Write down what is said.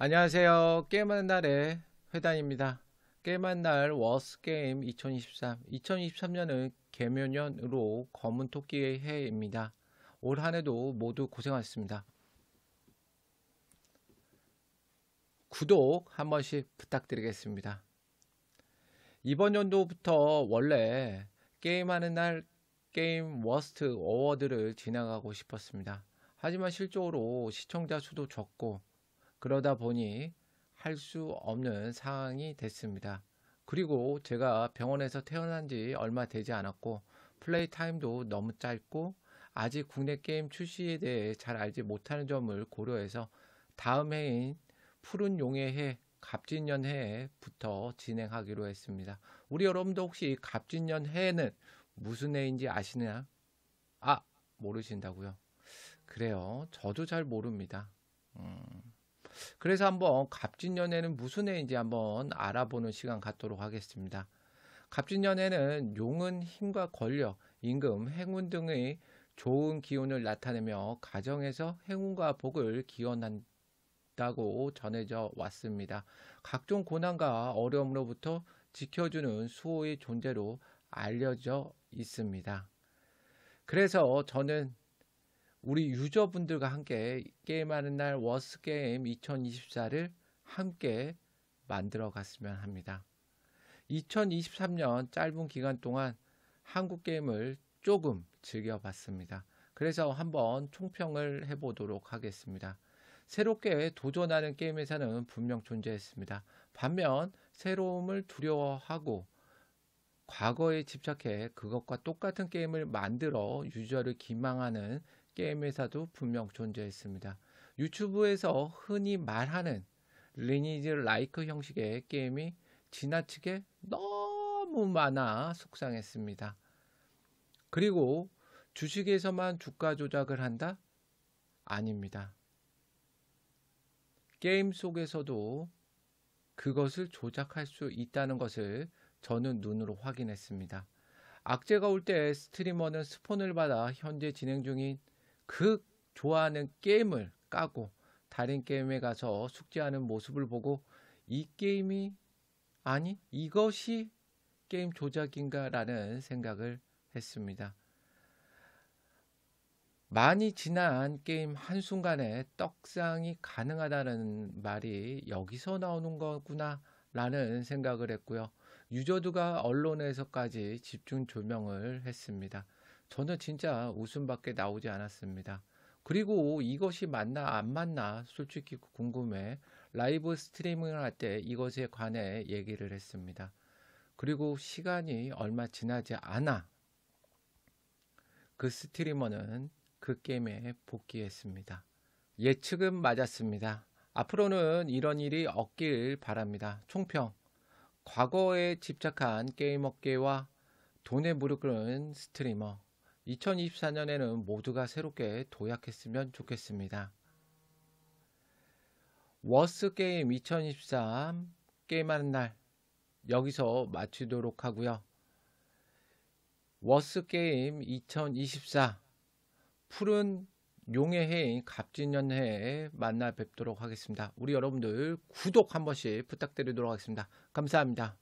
안녕하세요. 게임하는 날의 회단입니다. 게임하는 날 워스게임 2023 2023년은 개묘년으로 검은 토끼의 해입니다. 올 한해도 모두 고생하셨습니다. 구독 한 번씩 부탁드리겠습니다. 이번 연도부터 원래 게임하는 날 게임 워스트 어워드를 진행하고 싶었습니다. 하지만 실적으로 시청자 수도 적고 그러다 보니 할 수 없는 상황이 됐습니다. 그리고 제가 병원에서 태어난 지 얼마 되지 않았고 플레이 타임도 너무 짧고 아직 국내 게임 출시에 대해 잘 알지 못하는 점을 고려해서 다음 해인 푸른 용의 해 갑진년 해부터 진행하기로 했습니다. 우리 여러분도 혹시 갑진년 해는 무슨 해인지 아시냐? 아 모르신다고요? 그래요. 저도 잘 모릅니다. 음. 그래서 한번 갑진연애는 무슨 해인지 한번 알아보는 시간 갖도록 하겠습니다. 갑진연애는 용은 힘과 권력, 임금, 행운 등의 좋은 기운을 나타내며 가정에서 행운과 복을 기원한다고 전해져 왔습니다. 각종 고난과 어려움으로부터 지켜주는 수호의 존재로 알려져 있습니다. 그래서 저는 우리 유저분들과 함께 게임하는 날 워스 게임 2024를 함께 만들어 갔으면 합니다. 2023년 짧은 기간 동안 한국 게임을 조금 즐겨봤습니다. 그래서 한번 총평을 해보도록 하겠습니다. 새롭게 도전하는 게임 에서는 분명 존재했습니다. 반면 새로움을 두려워하고 과거에 집착해 그것과 똑같은 게임을 만들어 유저를 기망하는 게임 회사도 분명 존재했습니다. 유튜브에서 흔히 말하는 리니지 라이크 형식의 게임이 지나치게 너무 많아 속상했습니다. 그리고 주식에서만 주가 조작을 한다? 아닙니다. 게임 속에서도 그것을 조작할 수 있다는 것을 저는 눈으로 확인했습니다. 악재가 올 때 스트리머는 스폰을 받아 현재 진행 중인 극 그 좋아하는 게임을 까고 다른 게임에 가서 숙제하는 모습을 보고 이 게임이 아니 이것이 게임 조작인가라는 생각을 했습니다. 많이 지난 게임 한순간에 떡상이 가능하다는 말이 여기서 나오는 거구나 라는 생각을 했고요. 유저드가 언론에서까지 집중 조명을 했습니다. 저는 진짜 웃음밖에 나오지 않았습니다. 그리고 이것이 맞나 안 맞나 솔직히 궁금해 라이브 스트리밍을 할 때 이것에 관해 얘기를 했습니다. 그리고 시간이 얼마 지나지 않아 그 스트리머는 그 게임에 복귀했습니다. 예측은 맞았습니다. 앞으로는 이런 일이 없길 바랍니다. 총평. 과거에 집착한 게임 업계와 돈에 무릎 꿇은 스트리머. 2024년에는 모두가 새롭게 도약했으면 좋겠습니다. 워스 게임 2023 게임하는 날 여기서 마치도록 하고요. 워스 게임 2024 푸른 용의 해인 갑진년해에 만나 뵙도록 하겠습니다. 우리 여러분들 구독 한 번씩 부탁드리도록 하겠습니다. 감사합니다.